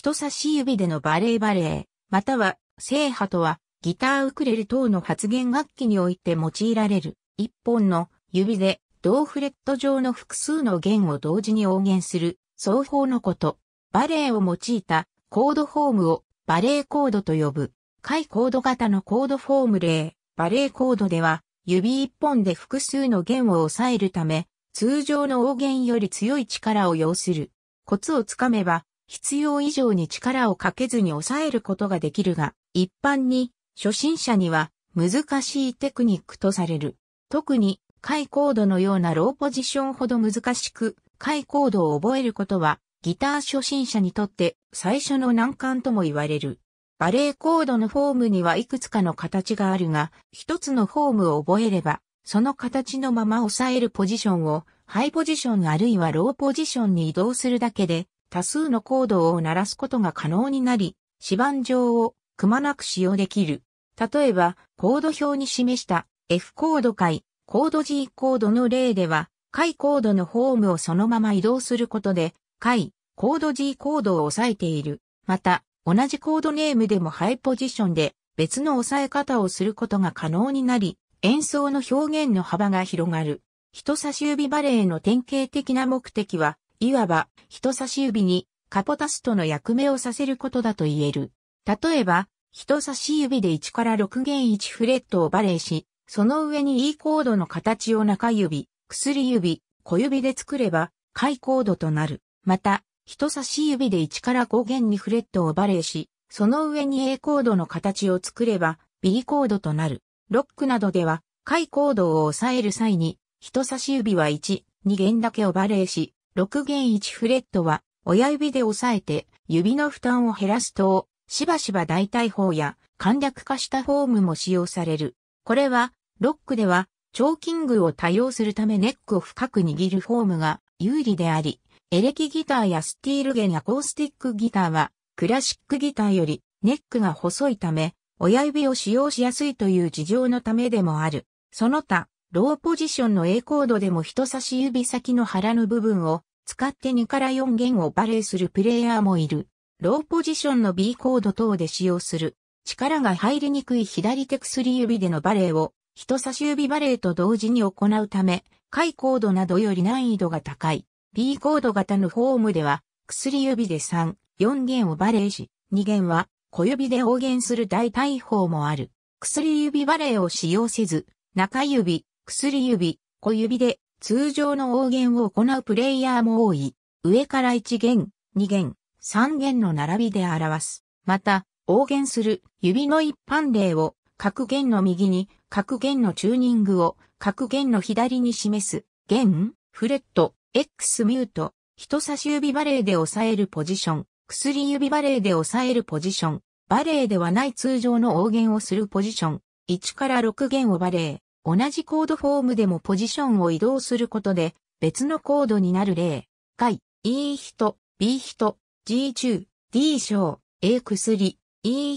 人差し指でのバレーバレー、または制覇とはギターウクレレ等の発言楽器において用いられる一本の指で同フレット上の複数の弦を同時に応弦する双方のこと。バレーを用いたコードフォームをバレーコードと呼ぶ。回コード型のコードフォーム例、バレーコードでは指一本で複数の弦を抑えるため、通常の応弦より強い力を要する。コツをつかめば、必要以上に力をかけずに抑えることができるが、一般に初心者には難しいテクニックとされる。特に、回コードのようなローポジションほど難しく、回コードを覚えることは、ギター初心者にとって最初の難関とも言われる。バレーコードのフォームにはいくつかの形があるが、一つのフォームを覚えれば、その形のまま抑えるポジションを、ハイポジションあるいはローポジションに移動するだけで、多数のコードを鳴らすことが可能になり、指板上をくまなく使用できる。例えば、コード表に示した F コード解、コード G コードの例では、解コードのフォームをそのまま移動することで、解、コード G コードを抑えている。また、同じコードネームでもハイポジションで別の抑え方をすることが可能になり、演奏の表現の幅が広がる。人差し指バレエの典型的な目的は、いわば人差し指にカポタストの役目をさせることだと言える。例えば、人差し指で1から6弦1フレットをバレーし、その上に E コードの形を中指、薬指、小指で作れば、解コードとなる。また、人差し指で1から5弦2フレットをバレーし、その上に A コードの形を作れば B コードとなる。ロックなどでは、解コードを抑える際に、人差し指は1、2弦だけをバレーし、6弦1フレットは親指で押さえて指の負担を減らすと、しばしば大体法や簡略化したフォームも使用される。これは、ロックでは、チョーキングを多用するためネックを深く握るフォームが有利であり、エレキギターやスティール弦アコースティックギターは、クラシックギターよりネックが細いため、親指を使用しやすいという事情のためでもある。その他、ローポジションの A コードでも人差し指先の腹の部分を使って2から4弦をバレーするプレイヤーもいる。ローポジションの B コード等で使用する。力が入りにくい左手薬指でのバレーを人差し指バレーと同時に行うため、下コードなどより難易度が高い。B コード型のフォームでは、薬指で3、4弦をバレーし、2弦は小指で応弦する大体法もある。薬指バレーを使用せず、中指、薬指、小指で通常の応言を行うプレイヤーも多い。上から1弦、2弦、3弦の並びで表す。また、応言する指の一般例を各弦の右に、各弦のチューニングを各弦の左に示す。弦、フレット、X ミュート、人差し指バレーで押さえるポジション、薬指バレーで押さえるポジション、バレーではない通常の応言をするポジション、1から6弦をバレー、同じコードフォームでもポジションを移動することで別のコードになる例。解、E 人、B 人、G 中、D 小、A 薬、E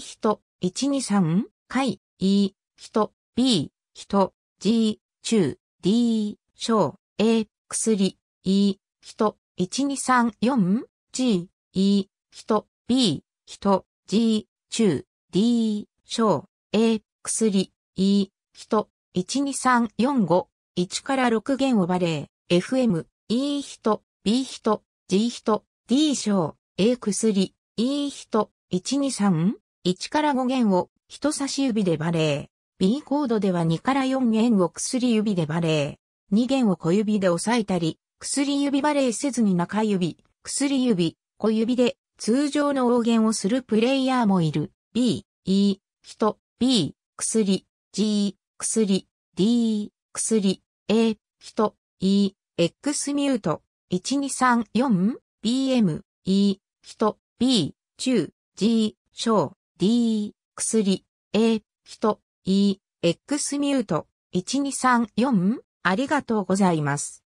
人、123、解、E 人、B 人、G 中、D 小、A 薬、E 人、1234、G、E 人、B 人、G 中、D 小、A 薬、E 人、12345、1から6弦をバレー、FM、E 人、B 人、G 人、D 章、A 薬、E 人、123、1から5弦を人差し指でバレー、B コードでは2から4弦を薬指でバレー、2弦を小指で押さえたり、薬指バレーせずに中指、薬指、小指で通常の応弦をするプレイヤーもいる。B、E、人、B、薬、G、薬、D、薬、A、人、E、X ミュート、1234、BM、E、人、B、中、G、小、D、薬、A、人、E、X ミュート、1234、ありがとうございます。